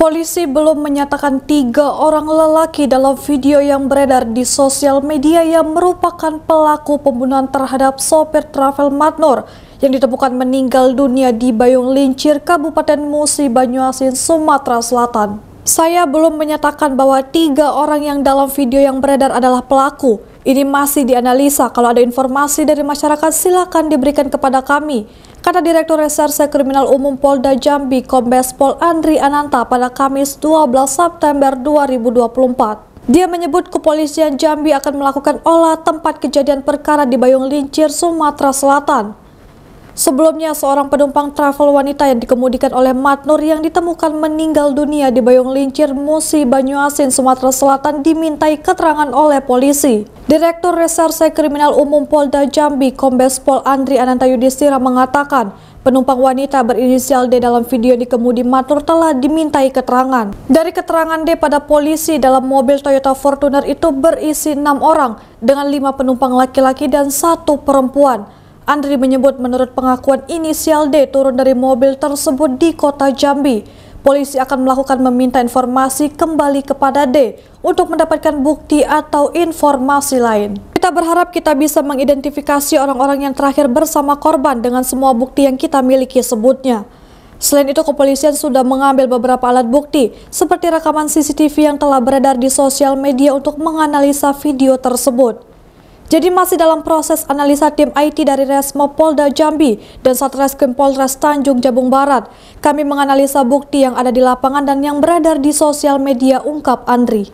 Polisi belum menyatakan tiga orang lelaki dalam video yang beredar di sosial media yang merupakan pelaku pembunuhan terhadap sopir travel Matnor yang ditemukan meninggal dunia di Bayung Lincir, Kabupaten Musi, Banyuasin, Sumatera Selatan. Saya belum menyatakan bahwa tiga orang yang dalam video yang beredar adalah pelaku. Ini masih dianalisa. Kalau ada informasi dari masyarakat, silakan diberikan kepada kami. Kata Direktur Reserse Kriminal Umum Polda Jambi, Kombes Pol Andri Ananta pada Kamis 12 September 2024. Dia menyebut kepolisian Jambi akan melakukan olah tempat kejadian perkara di Bayung Lincir, Sumatera Selatan. Sebelumnya, seorang penumpang travel wanita yang dikemudikan oleh Matnur yang ditemukan meninggal dunia di Bayong Lincir, Musi, Banyuasin, Sumatera Selatan dimintai keterangan oleh polisi. Direktur Reserse Kriminal Umum Polda Jambi, Kombes Pol Andri Ananta Yudhistira mengatakan, Penumpang wanita berinisial D dalam video dikemudi Matur telah dimintai keterangan. Dari keterangan D pada polisi dalam mobil Toyota Fortuner itu berisi enam orang dengan lima penumpang laki-laki dan satu perempuan. Andri menyebut menurut pengakuan inisial D turun dari mobil tersebut di kota Jambi. Polisi akan melakukan meminta informasi kembali kepada D untuk mendapatkan bukti atau informasi lain. Kita berharap kita bisa mengidentifikasi orang-orang yang terakhir bersama korban dengan semua bukti yang kita miliki sebutnya. Selain itu, kepolisian sudah mengambil beberapa alat bukti, seperti rekaman CCTV yang telah beredar di sosial media untuk menganalisa video tersebut. Jadi masih dalam proses analisa tim IT dari Resmo Polda Jambi dan Satreskrim Polres Tanjung Jabung Barat. Kami menganalisa bukti yang ada di lapangan dan yang beredar di sosial media ungkap Andri.